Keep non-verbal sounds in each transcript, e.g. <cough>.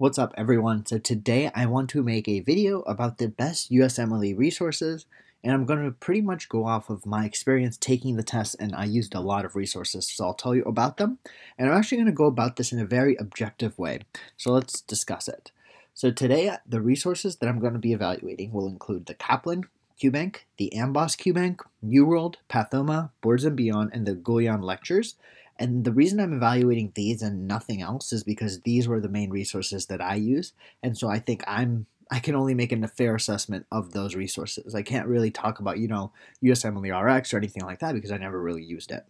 What's up everyone? So today I want to make a video about the best USMLE resources and I'm going to pretty much go off of my experience taking the test and I used a lot of resources so I'll tell you about them and I'm actually going to go about this in a very objective way. So let's discuss it. So today the resources that I'm going to be evaluating will include the Kaplan, QBank, the Amboss QBank, New World, Pathoma, Boards and Beyond, and the Gouillon Lectures. And the reason I'm evaluating these and nothing else is because these were the main resources that I use. And so I think I'm I can only make a fair assessment of those resources. I can't really talk about, you know, USMLE RX or anything like that because I never really used it.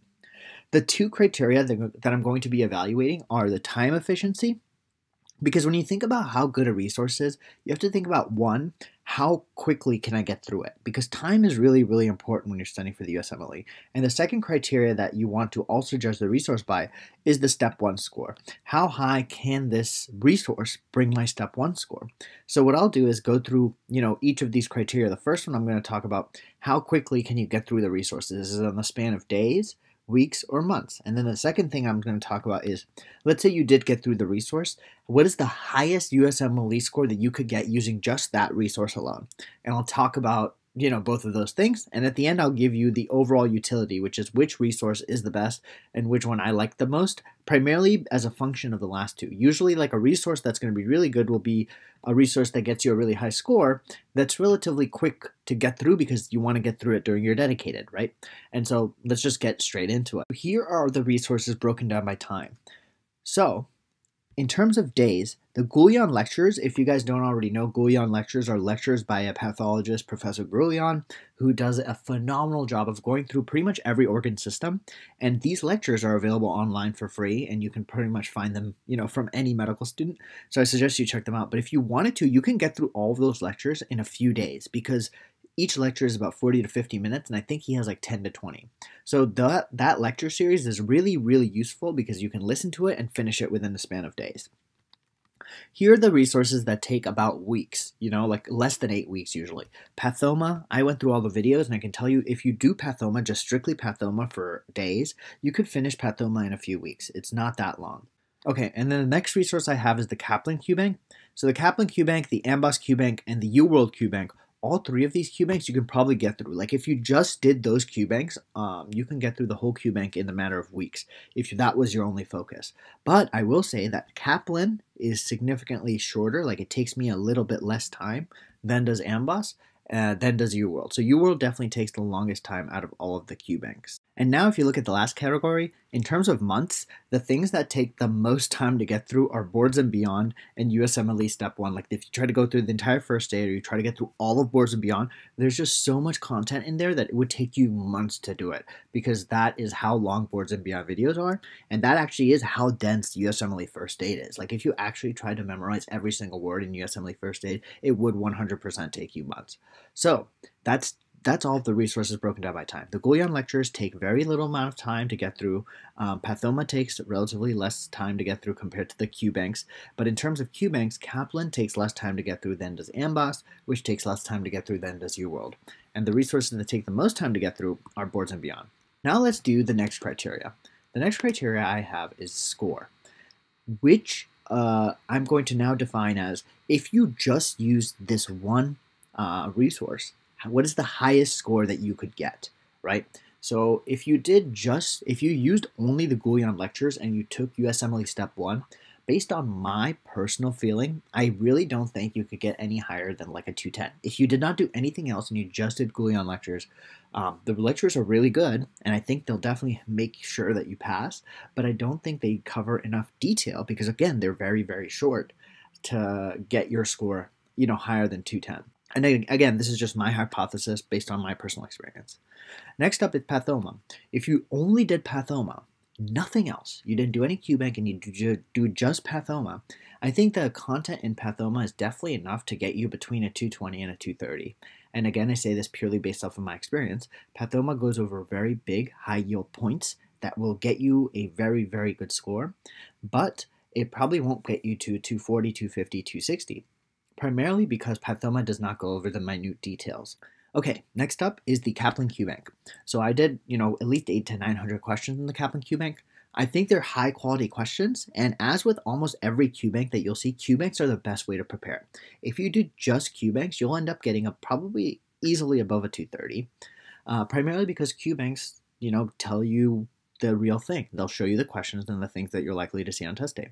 The two criteria that, that I'm going to be evaluating are the time efficiency because when you think about how good a resource is, you have to think about one, how quickly can I get through it? Because time is really, really important when you're studying for the USMLE. And the second criteria that you want to also judge the resource by is the step one score. How high can this resource bring my step one score? So what I'll do is go through, you know, each of these criteria. The first one I'm going to talk about how quickly can you get through the resources? Is it on the span of days? weeks, or months. And then the second thing I'm going to talk about is let's say you did get through the resource. What is the highest USMLE score that you could get using just that resource alone? And I'll talk about you know both of those things and at the end i'll give you the overall utility which is which resource is the best and which one i like the most primarily as a function of the last two usually like a resource that's going to be really good will be a resource that gets you a really high score that's relatively quick to get through because you want to get through it during your dedicated right and so let's just get straight into it here are the resources broken down by time so in terms of days, the Goulian lectures, if you guys don't already know, Goulian lectures are lectures by a pathologist, Professor Goulian, who does a phenomenal job of going through pretty much every organ system. And these lectures are available online for free, and you can pretty much find them, you know, from any medical student. So I suggest you check them out. But if you wanted to, you can get through all of those lectures in a few days because each lecture is about 40 to 50 minutes and i think he has like 10 to 20 so that that lecture series is really really useful because you can listen to it and finish it within the span of days here are the resources that take about weeks, you know, like less than eight weeks usually. Pathoma, I went through all the videos and I can tell you if you do Pathoma, just strictly Pathoma for days, you could finish Pathoma in a few weeks. It's not that long. Okay, and then the next resource I have is the Kaplan QBank. So the Kaplan QBank, the Amboss QBank, and the UWorld QBank all three of these banks you can probably get through. Like if you just did those QBanks, um, you can get through the whole bank in a matter of weeks if that was your only focus. But I will say that Kaplan is significantly shorter. Like it takes me a little bit less time than does Amboss, uh, than does UWorld. So UWorld definitely takes the longest time out of all of the banks. And now if you look at the last category, in terms of months, the things that take the most time to get through are boards and beyond and USMLE step one. Like if you try to go through the entire first day or you try to get through all of boards and beyond, there's just so much content in there that it would take you months to do it because that is how long boards and beyond videos are. And that actually is how dense USMLE first aid is. Like if you actually tried to memorize every single word in USMLE first aid, it would 100% take you months. So that's that's all the resources broken down by time. The Guyon lectures take very little amount of time to get through. Um, Pathoma takes relatively less time to get through compared to the QBanks. But in terms of QBanks, Kaplan takes less time to get through than does Amboss, which takes less time to get through than does UWorld. And the resources that take the most time to get through are Boards and Beyond. Now let's do the next criteria. The next criteria I have is score, which uh, I'm going to now define as if you just use this one uh, resource, what is the highest score that you could get, right? So if you did just, if you used only the Gouillon lectures and you took USMLE Step 1, based on my personal feeling, I really don't think you could get any higher than like a 210. If you did not do anything else and you just did Gouillon lectures, um, the lectures are really good, and I think they'll definitely make sure that you pass, but I don't think they cover enough detail because, again, they're very, very short to get your score, you know, higher than 210. And again, this is just my hypothesis based on my personal experience. Next up is pathoma. If you only did pathoma, nothing else, you didn't do any QBank and you do just pathoma, I think the content in pathoma is definitely enough to get you between a 220 and a 230. And again, I say this purely based off of my experience. Pathoma goes over very big, high yield points that will get you a very, very good score, but it probably won't get you to 240, 250, 260 primarily because Pathoma does not go over the minute details. Okay, next up is the Kaplan Q Bank. So I did, you know, at least eight to 900 questions in the Kaplan Q Bank. I think they're high quality questions, and as with almost every QBank that you'll see, QBanks are the best way to prepare. If you do just QBanks, you'll end up getting a probably easily above a 230, uh, primarily because QBanks, you know, tell you the real thing. They'll show you the questions and the things that you're likely to see on test day.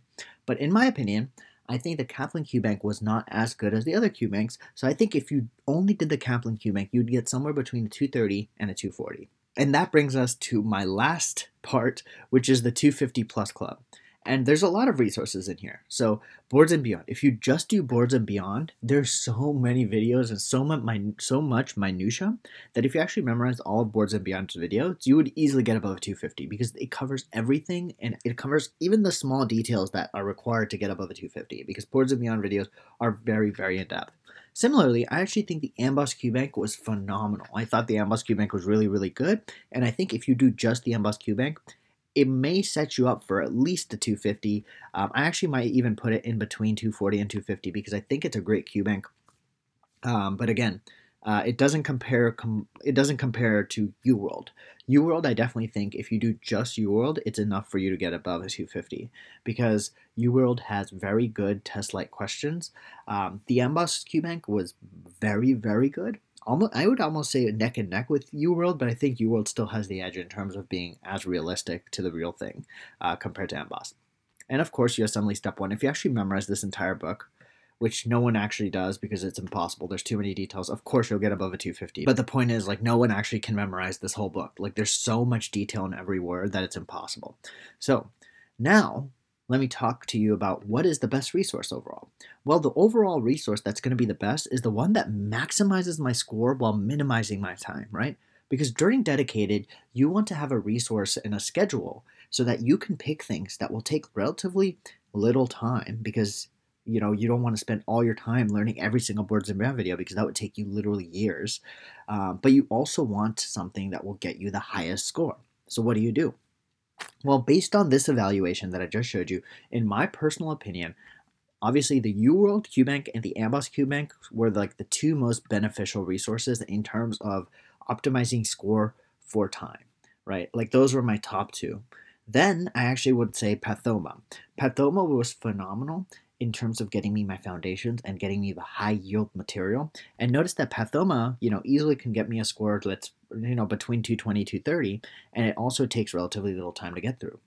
But in my opinion, I think the Kaplan Q Bank was not as good as the other Q Banks. So I think if you only did the Kaplan Q Bank, you'd get somewhere between a 230 and a 240. And that brings us to my last part, which is the 250 plus club. And there's a lot of resources in here. So boards and beyond. If you just do boards and beyond, there's so many videos and so much so much minutia that if you actually memorize all of boards and beyond's videos, you would easily get above 250 because it covers everything and it covers even the small details that are required to get above a 250 because boards and beyond videos are very very in depth. Similarly, I actually think the Amboss QBank was phenomenal. I thought the Amboss QBank was really, really good. And I think if you do just the Amboss QBank, it may set you up for at least the 250. Um, I actually might even put it in between 240 and 250 because I think it's a great QBank. Um, but again, uh, it doesn't compare. Com it doesn't compare to UWorld. UWorld, I definitely think if you do just UWorld, it's enough for you to get above a 250 because UWorld has very good test-like questions. Um, the Emboss QBank was very, very good, almost I would almost say neck and neck with U World, but I think U World still has the edge in terms of being as realistic to the real thing uh, compared to Emboss. And of course, you assembly step one. If you actually memorize this entire book, which no one actually does because it's impossible. There's too many details. Of course, you'll get above a 250. But the point is, like, no one actually can memorize this whole book. Like, there's so much detail in every word that it's impossible. So now let me talk to you about what is the best resource overall. Well, the overall resource that's going to be the best is the one that maximizes my score while minimizing my time, right? Because during dedicated, you want to have a resource and a schedule so that you can pick things that will take relatively little time because you know you don't want to spend all your time learning every single boards and brand video because that would take you literally years um, but you also want something that will get you the highest score so what do you do well, based on this evaluation that I just showed you, in my personal opinion, obviously the UWorld QBank and the Amboss QBank were like the two most beneficial resources in terms of optimizing score for time, right? Like those were my top two. Then I actually would say Pathoma. Pathoma was phenomenal in terms of getting me my foundations and getting me the high yield material. And notice that Pathoma, you know, easily can get me a score that's, you know, between 220, 230, and it also takes relatively little time to get through.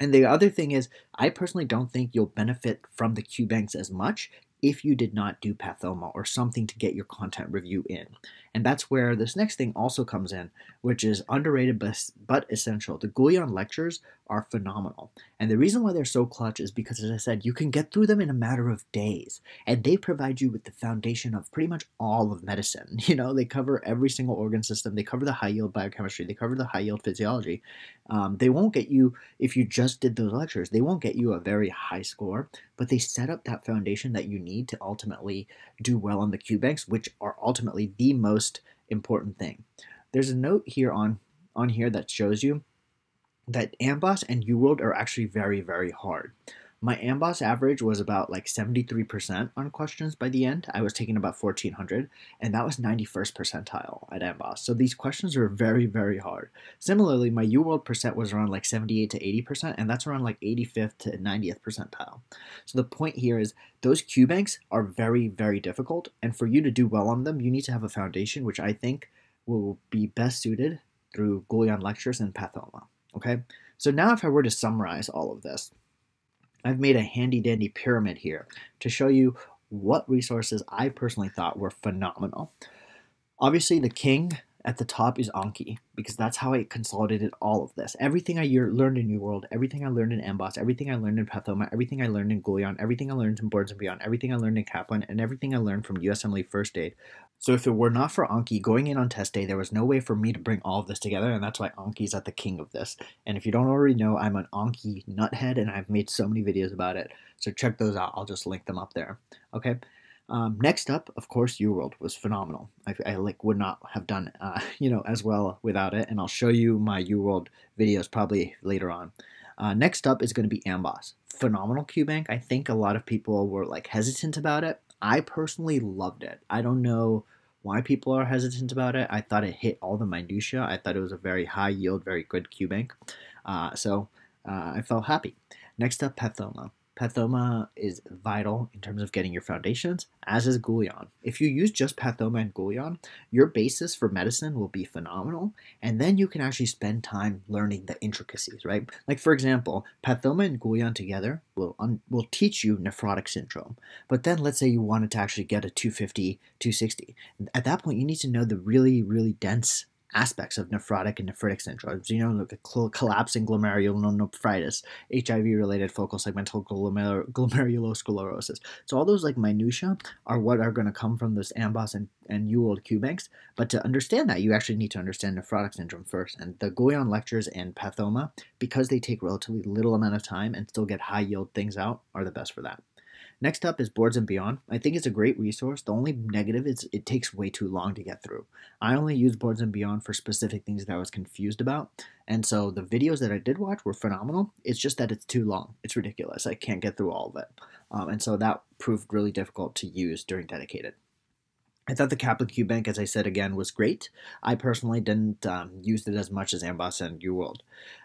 And the other thing is, I personally don't think you'll benefit from the Q banks as much if you did not do Pathoma or something to get your content review in. And that's where this next thing also comes in, which is underrated but, essential. The Guyon lectures are phenomenal. And the reason why they're so clutch is because, as I said, you can get through them in a matter of days. And they provide you with the foundation of pretty much all of medicine. <laughs> You know, they cover every single organ system, they cover the high yield biochemistry, they cover the high yield physiology. Um, they won't get you, if you just did those lectures, they won't get you a very high score, but they set up that foundation that you need to ultimately do well on the QBanks, which are ultimately the most most important thing. There's a note here on, on here that shows you that AMBOSS and UWorld are actually very, very hard. My AMBOSS average was about like 73% on questions by the end. I was taking about 1400, and that was 91st percentile at AMBOSS. So these questions were very, very hard. Similarly, my UWorld percent was around like 78 to 80%, and that's around like 85th to 90th percentile. So the point here is those Q banks are very, very difficult, and for you to do well on them, you need to have a foundation, which I think will be best suited through Goulian lectures and Pathoma. Okay, so now if I were to summarize all of this, I've made a handy dandy pyramid here to show you what resources I personally thought were phenomenal. Obviously, the king at the top is Anki because that's how I consolidated all of this. Everything I learned in New World, everything I learned in Emboss, everything I learned in Pathoma, everything I learned in Gullion, everything I learned in Boards and Beyond, everything I learned in Kaplan, and everything I learned from USMLE First Aid so if it were not for Anki going in on test day, there was no way for me to bring all of this together, and that's why Anki's at the king of this. And if you don't already know, I'm an Anki nuthead, and I've made so many videos about it. So check those out. I'll just link them up there. Okay. Um, next up, of course, UWorld was phenomenal. I, I, like would not have done uh, <laughs> you know as well without it, and I'll show you my UWorld videos probably later on. Uh, next up is going to be Amboss. Phenomenal QBank. I think a lot of people were like hesitant about it. I personally loved it. I don't know why people are hesitant about it. I thought it hit all the minutia. I thought it was a very high yield, very good QBank. Uh, so uh, I felt happy. Next up, Pathoma. Pathoma is vital in terms of getting your foundations, as is Gouillon. If you use just Pathoma and Gouillon, your basis for medicine will be phenomenal, and then you can actually spend time learning the intricacies, right? Like, for example, Pathoma and Gouillon together will, will teach you nephrotic syndrome, but then let's say you wanted to actually get a 250, 260. At that point, you need to know the really, really dense aspects of nephrotic and nephritic syndromes. You know, like collapsing glomerulonephritis, HIV-related focal segmental glomer glomerulosclerosis. So all those like minutia are what are going to come from this AMBOS and, and UWorld Q banks. But to understand that, you actually need to understand nephrotic syndrome first. And the Goyon lectures and Pathoma, because they take relatively little amount of time and still get high yield things out, are the best for that. Next up is Boards and Beyond. I think it's a great resource. The only negative is it takes way too long to get through. I only used Boards and Beyond for specific things that I was confused about. And so the videos that I did watch were phenomenal. It's just that it's too long. It's ridiculous. I can't get through all of it. Um, and so that proved really difficult to use during dedicated. I thought the Kaplan Q Bank, as I said again, was great. I personally didn't um, use it as much as Amboss and UWorld.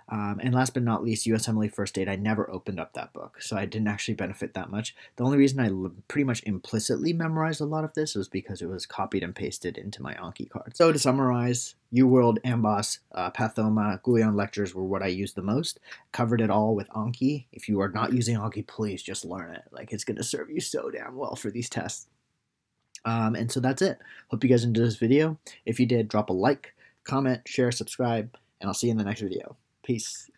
Um, and last but not least, USMLE First Aid, I never opened up that book, so I didn't actually benefit that much. The only reason I pretty much implicitly memorized a lot of this was because it was copied and pasted into my Anki card. So to summarize, UWorld, Amboss, uh, Pathoma, Guion lectures were what I used the most. Covered it all with Anki. If you are not using Anki, please just learn it. Like, it's going to serve you so damn well for these tests. Um, and so that's it. Hope you guys enjoyed this video. If you did, drop a like, comment, share, subscribe, and I'll see you in the next video. Peace.